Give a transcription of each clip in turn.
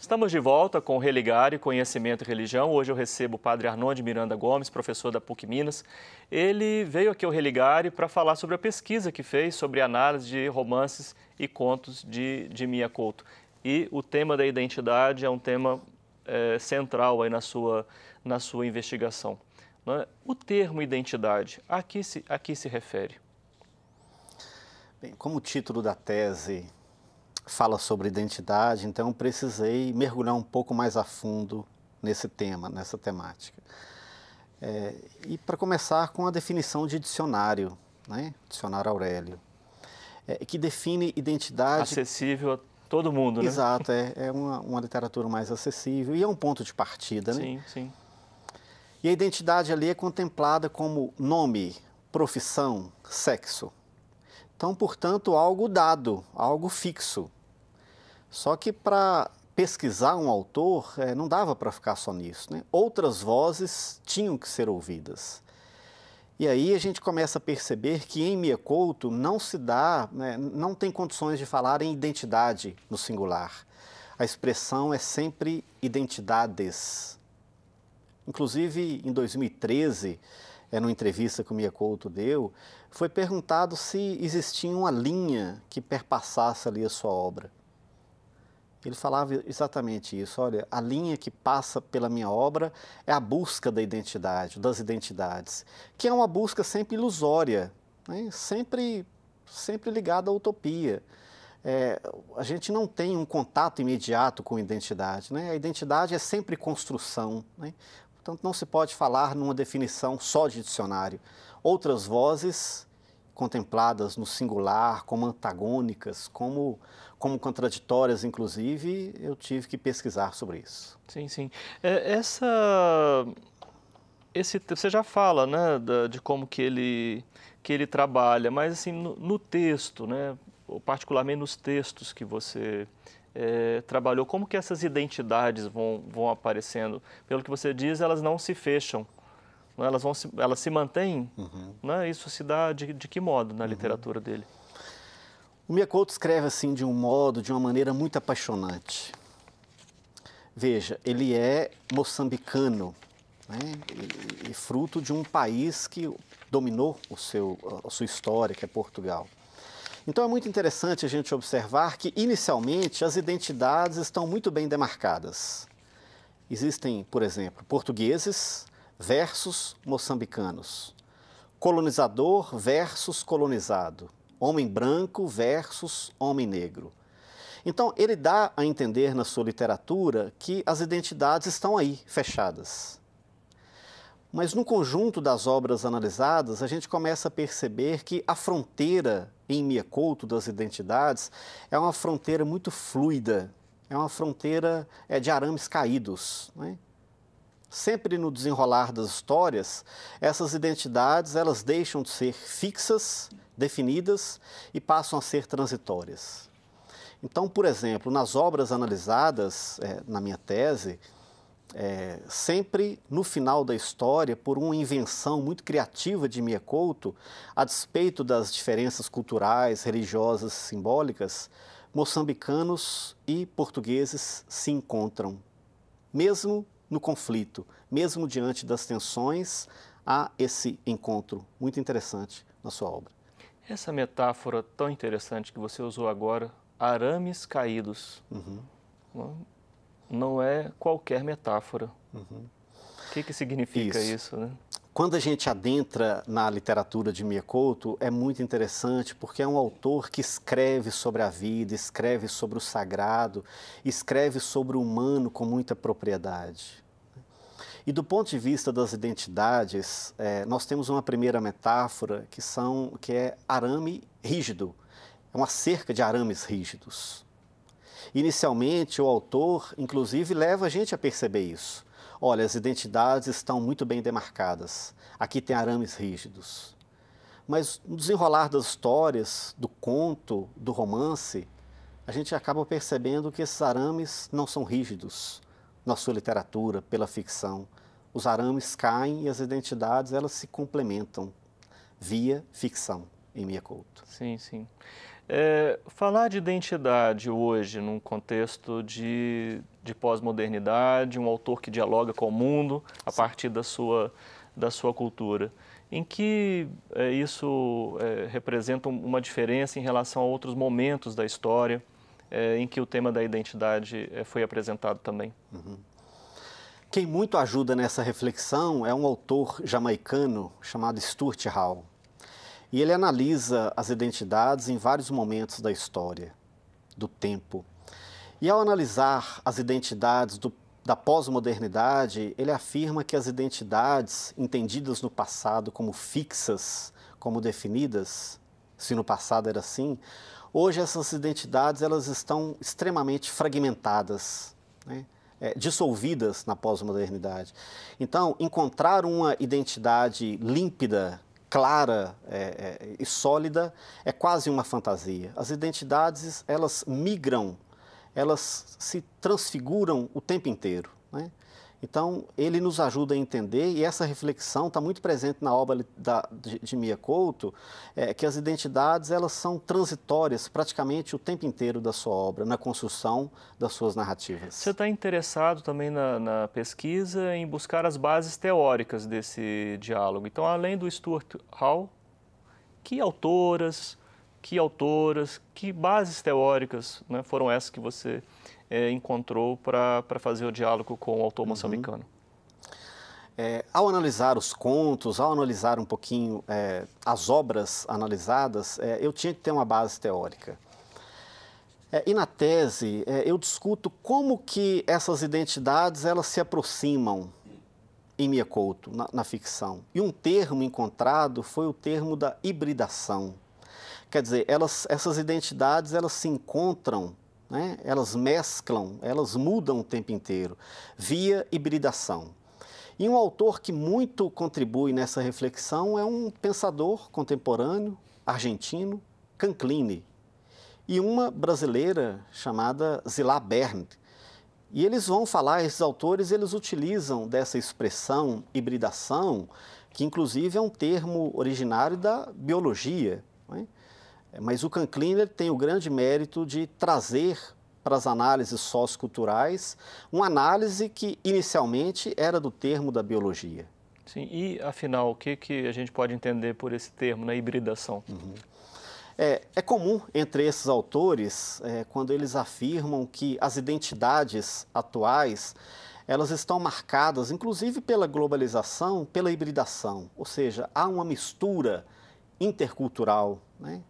Estamos de volta com Religar e Conhecimento e Religião. Hoje eu recebo o padre Arnon de Miranda Gomes, professor da PUC Minas. Ele veio aqui ao Religare para falar sobre a pesquisa que fez sobre análise de romances e contos de, de Mia Couto. E o tema da identidade é um tema é, central aí na sua, na sua investigação. Né? O termo identidade, a que se, a que se refere? Bem, como o título da tese fala sobre identidade, então precisei mergulhar um pouco mais a fundo nesse tema, nessa temática. É, e para começar com a definição de dicionário, né? dicionário Aurélio, é, que define identidade... Acessível a todo mundo, né? Exato, é, é uma, uma, literatura mais acessível e é um ponto de partida, né? Sim, sim. E a identidade ali é contemplada como nome, profissão, sexo. Então, portanto, algo dado, algo fixo. Só que para pesquisar um autor, é, não dava para ficar só nisso. Né? Outras vozes tinham que ser ouvidas. E aí a gente começa a perceber que em Mia Couto não se dá, né, não tem condições de falar em identidade no singular. A expressão é sempre identidades. Inclusive, em 2013, é, numa entrevista que o Mia Couto deu, foi perguntado se existia uma linha que perpassasse ali a sua obra. Ele falava exatamente isso. Olha, a linha que passa pela minha obra é a busca da identidade, das identidades, que é uma busca sempre ilusória, né? sempre, sempre ligada à utopia. É, a gente não tem um contato imediato com a identidade. Né? A identidade é sempre construção. Né? Portanto, não se pode falar numa definição só de dicionário. Outras vozes contempladas no singular, como antagônicas, como, como contraditórias, inclusive, eu tive que pesquisar sobre isso. Sim, sim. É, essa, esse, você já fala né, de como que ele, que ele trabalha, mas assim, no, no texto, né, particularmente nos textos que você é, trabalhou, como que essas identidades vão, vão aparecendo? Pelo que você diz, elas não se fecham, não, né? elas, vão se, elas se mantêm. Uhum. Né? Isso se dá de, de que modo na uhum. literatura dele? O Mia Couto escreve assim de um modo, de uma maneira muito apaixonante. Veja, ele é moçambicano né? e, e fruto de um país que dominou o seu, a sua história, que é Portugal. Então é muito interessante a gente observar que, inicialmente, as identidades estão muito bem demarcadas. Existem, por exemplo, portugueses versus moçambicanos, colonizador versus colonizado, homem branco versus homem negro. Então, ele dá a entender na sua literatura que as identidades estão aí, fechadas. Mas no conjunto das obras analisadas, a gente começa a perceber que a fronteira em Miyakoto das identidades é uma fronteira muito fluida, é uma fronteira é, de arames caídos. Né? Sempre no desenrolar das histórias, essas identidades elas deixam de ser fixas, definidas e passam a ser transitórias. Então, por exemplo, nas obras analisadas é, na minha tese, é, sempre no final da história, por uma invenção muito criativa de Mia Couto, a despeito das diferenças culturais, religiosas, simbólicas, moçambicanos e portugueses se encontram. Mesmo no conflito, mesmo diante das tensões, há esse encontro muito interessante na sua obra. Essa metáfora tão interessante que você usou agora, arames caídos. Uhum não é qualquer metáfora. Uhum. O que, que significa isso, isso né? Quando a gente adentra na literatura de Mia Couto, é muito interessante porque é um autor que escreve sobre a vida, escreve sobre o sagrado, escreve sobre o humano com muita propriedade. E do ponto de vista das identidades, é, nós temos uma primeira metáfora que, são, que é arame rígido, é uma cerca de arames rígidos. Inicialmente, o autor, inclusive, leva a gente a perceber isso. Olha, as identidades estão muito bem demarcadas. Aqui tem arames rígidos. Mas no desenrolar das histórias, do conto, do romance, a gente acaba percebendo que esses arames não são rígidos na sua literatura, pela ficção. Os arames caem e as identidades elas se complementam via ficção, em Mia Couto. Sim, sim. É, falar de identidade hoje, num contexto de, de pós-modernidade, um autor que dialoga com o mundo a partir da sua, da sua cultura, em que é, isso é, representa uma diferença em relação a outros momentos da história é, em que o tema da identidade é, foi apresentado também? Uhum. Quem muito ajuda nessa reflexão é um autor jamaicano chamado Stuart Hall. E ele analisa as identidades em vários momentos da história, do tempo. E ao analisar as identidades do, da pós-modernidade, ele afirma que as identidades entendidas no passado como fixas, como definidas, se no passado era assim, hoje essas identidades elas estão extremamente fragmentadas, né? é, dissolvidas na pós-modernidade. Então, encontrar uma identidade límpida, clara é, é, e sólida é quase uma fantasia. As identidades, elas migram, elas se transfiguram o tempo inteiro. Né? Então, ele nos ajuda a entender, e essa reflexão está muito presente na obra da, de, de Mia Couto, é, que as identidades elas são transitórias praticamente o tempo inteiro da sua obra, na construção das suas narrativas. Você está interessado também na, na, pesquisa em buscar as bases teóricas desse diálogo. Então, além do Stuart Hall, que autoras, que autoras, que bases teóricas né, foram essas que você é, encontrou para fazer o diálogo com o autor uhum. moçambicano? É, ao analisar os contos, ao analisar um pouquinho é, as obras analisadas, é, eu tinha que ter uma base teórica. É, e na tese, é, eu discuto como que essas identidades elas se aproximam em Mia Couto, na, na ficção. E um termo encontrado foi o termo da hibridação. Quer dizer, elas, essas identidades elas se encontram, né? elas mesclam, elas mudam o tempo inteiro, via hibridação. E um autor que muito contribui nessa reflexão é um pensador contemporâneo argentino, Canclini, e uma brasileira chamada Zilá Bern. E eles vão falar, esses autores, eles utilizam dessa expressão hibridação, que inclusive é um termo originário da biologia. Não é? É, mas o Cancliner tem o grande mérito de trazer para as análises socioculturais uma análise que inicialmente era do termo da biologia. Sim, e afinal, o que, que a gente pode entender por esse termo, na né, hibridação? Uhum. É, é, comum entre esses autores, é, quando eles afirmam que as identidades atuais elas estão marcadas, inclusive pela globalização, pela hibridação, ou seja, há uma mistura intercultural. Né?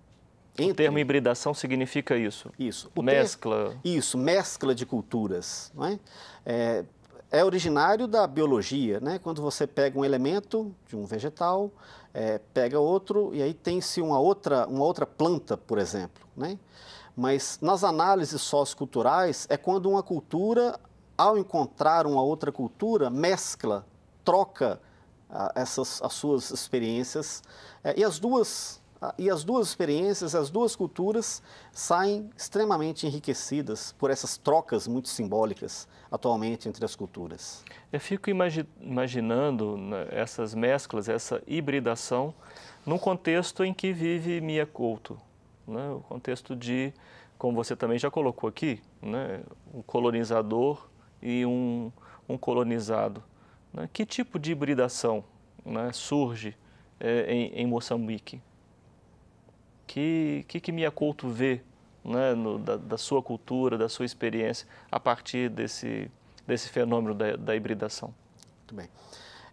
Entre... O termo hibridação significa isso? Isso. O mescla. Ter... Isso, mescla de culturas. Não é? é? É, originário da biologia, né? quando você pega um elemento de um vegetal, é, pega outro e aí tem-se uma outra, uma outra planta, por exemplo. Né? Mas nas análises socioculturais é quando uma cultura, ao encontrar uma outra cultura, mescla, troca ah, essas, as suas experiências. É, e as duas ah, e as duas experiências, as duas culturas saem extremamente enriquecidas por essas trocas muito simbólicas atualmente entre as culturas. Eu fico imagi imaginando né, essas mesclas, essa hibridação, num contexto em que vive Mia Couto, né? o contexto de, como você também já colocou aqui, né? um colonizador e um, um colonizado. Né? Que tipo de hibridação né, surge é, em, em Moçambique? que, que, que Mia Couto vê né, no, da, da, sua cultura, da sua experiência, a partir desse, desse fenômeno da, da hibridação? Muito bem.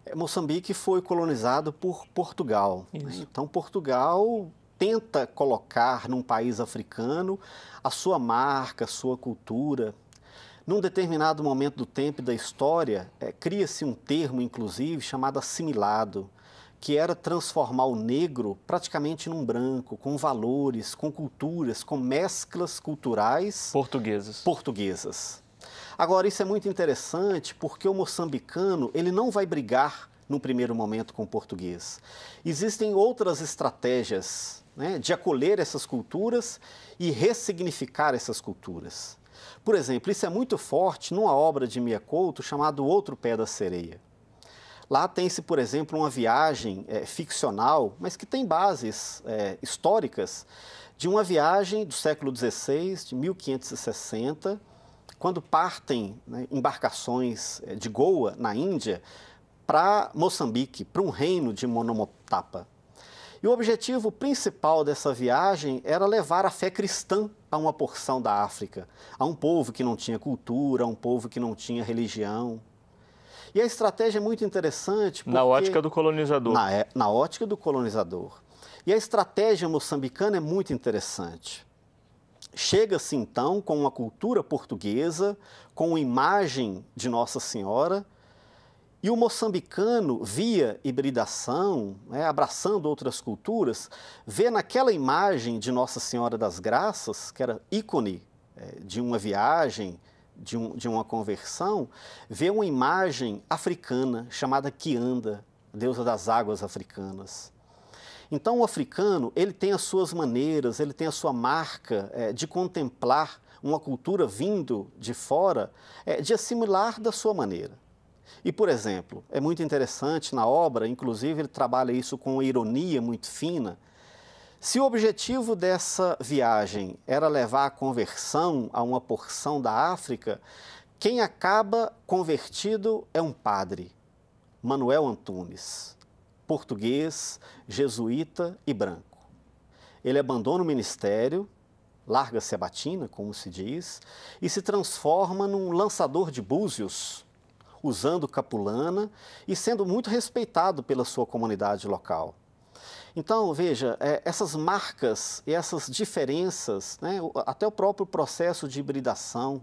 É, Moçambique foi colonizado por Portugal. Né? Isso. Então, Portugal tenta colocar num país africano a sua marca, a sua cultura. Num determinado momento do tempo e da história, é, cria-se um termo, inclusive, chamado assimilado, que era transformar o negro praticamente num branco, com valores, com culturas, com mesclas culturais portuguesas. Portuguesas. Agora isso é muito interessante porque o moçambicano, ele não vai brigar no primeiro momento com o português. Existem outras estratégias né, de acolher essas culturas e ressignificar essas culturas. Por exemplo, isso é muito forte numa obra de Mia Couto chamada Outro Pé da Sereia. Lá tem-se, por exemplo, uma viagem é, ficcional, mas que tem bases é, históricas, de uma viagem do século XVI, de 1560, quando partem né, embarcações eh, de Goa, na Índia, para Moçambique, para um reino de Monomotapa. E o objetivo principal dessa viagem era levar a fé cristã a uma porção da África, a um povo que não tinha cultura, a um povo que não tinha religião. E a estratégia é muito interessante. Porque... Na ótica do colonizador. Na, é, na ótica do colonizador. E a estratégia moçambicana é muito interessante. Chega-se então com uma cultura portuguesa, com uma imagem de Nossa Senhora, e o moçambicano, via hibridação, né, abraçando outras culturas, vê naquela imagem de Nossa Senhora das Graças, que era ícone é, de uma viagem de, um, de uma conversão, vê uma imagem africana chamada Kianda, deusa das águas africanas. Então, o africano ele tem as suas maneiras, ele tem a sua marca é, de contemplar uma cultura vindo de fora, é, de assimilar da sua maneira. E, por exemplo, é muito interessante na obra, inclusive ele trabalha isso com uma ironia muito fina, se o objetivo dessa viagem era levar a conversão a uma porção da África, quem acaba convertido é um padre, Manuel Antunes, português, jesuíta e branco. Ele abandona o ministério, larga-se a batina, como se diz, e se transforma num lançador de búzios, usando capulana e sendo muito respeitado pela sua comunidade local. Então, veja, é, essas marcas e essas diferenças, né, até o próprio processo de hibridação,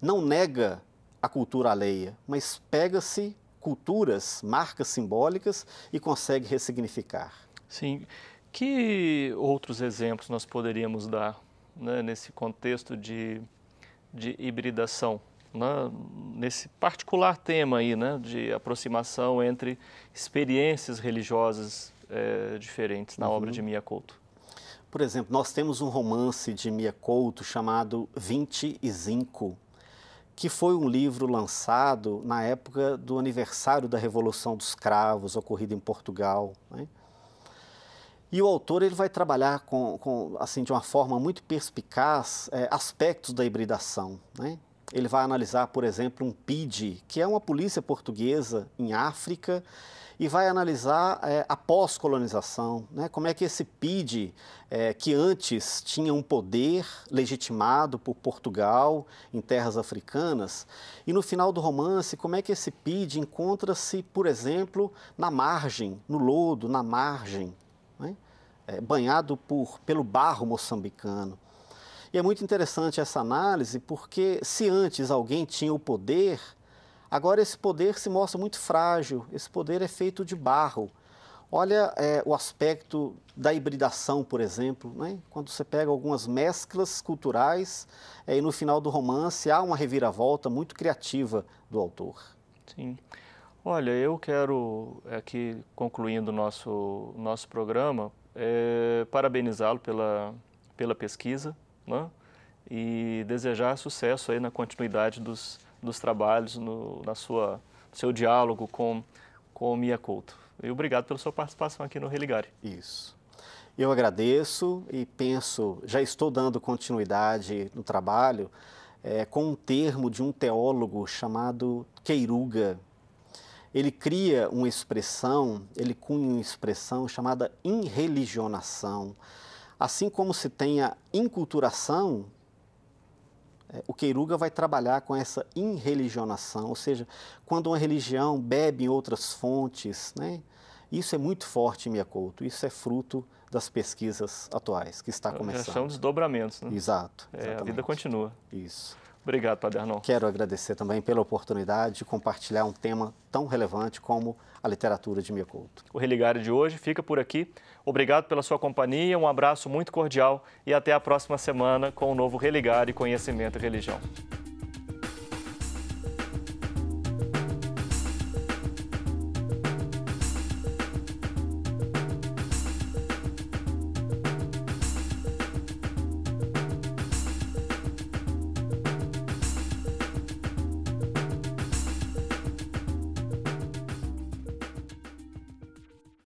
não nega a cultura alheia, mas pega-se culturas, marcas simbólicas e consegue ressignificar. Sim. Que outros exemplos nós poderíamos dar né, nesse contexto de, de hibridação? Né, nesse particular tema aí, né, de aproximação entre experiências religiosas é, diferentes na uhum. obra de Mia Couto? Por exemplo, nós temos um romance de Mia Couto chamado 25, que foi um livro lançado na época do aniversário da Revolução dos Cravos, ocorrida em Portugal. Né? E o autor ele vai trabalhar com, com, assim, de uma forma muito perspicaz é, aspectos da hibridação. Né? Ele vai analisar, por exemplo, um PID, que é uma polícia portuguesa em África, e vai analisar é, a pós-colonização, né? como é que esse PID, é, eh, que antes tinha um poder legitimado por Portugal em terras africanas, e no final do romance, como é que esse PID encontra-se, por exemplo, na margem, no lodo, na margem, né? é, banhado por, pelo barro moçambicano. E é muito interessante essa análise, porque se antes alguém tinha o poder, agora esse poder se mostra muito frágil, esse poder é feito de barro. Olha é, o aspecto da hibridação, por exemplo, né? quando você pega algumas mesclas culturais é, e no final do romance há uma reviravolta muito criativa do autor. Sim. Olha, eu quero aqui, concluindo o nosso, nosso programa, é, parabenizá-lo pela, pela pesquisa, né? e desejar sucesso aí na continuidade dos, dos trabalhos, no na sua, seu diálogo com, com o Mia Couto. E obrigado pela sua participação aqui no Religare. Isso. Eu agradeço e penso, já estou dando continuidade no trabalho é, com um termo de um teólogo chamado Queiruga. Ele cria uma expressão, ele cunha uma expressão chamada inreligionação Assim como se tem a inculturação, é, o Queiruga vai trabalhar com essa inreligionação, ou seja, quando uma religião bebe em outras fontes, né? Isso é muito forte em culto. isso é fruto das pesquisas atuais que está é, começando. são desdobramentos, né? Exato. É, a vida continua. Isso. Obrigado, Padre Arnon. Quero agradecer também pela oportunidade de compartilhar um tema tão relevante como a literatura de Mia Couto. O Religário de hoje fica por aqui. Obrigado pela sua companhia, um abraço muito cordial e até a próxima semana com o um novo Religário Conhecimento e Religião.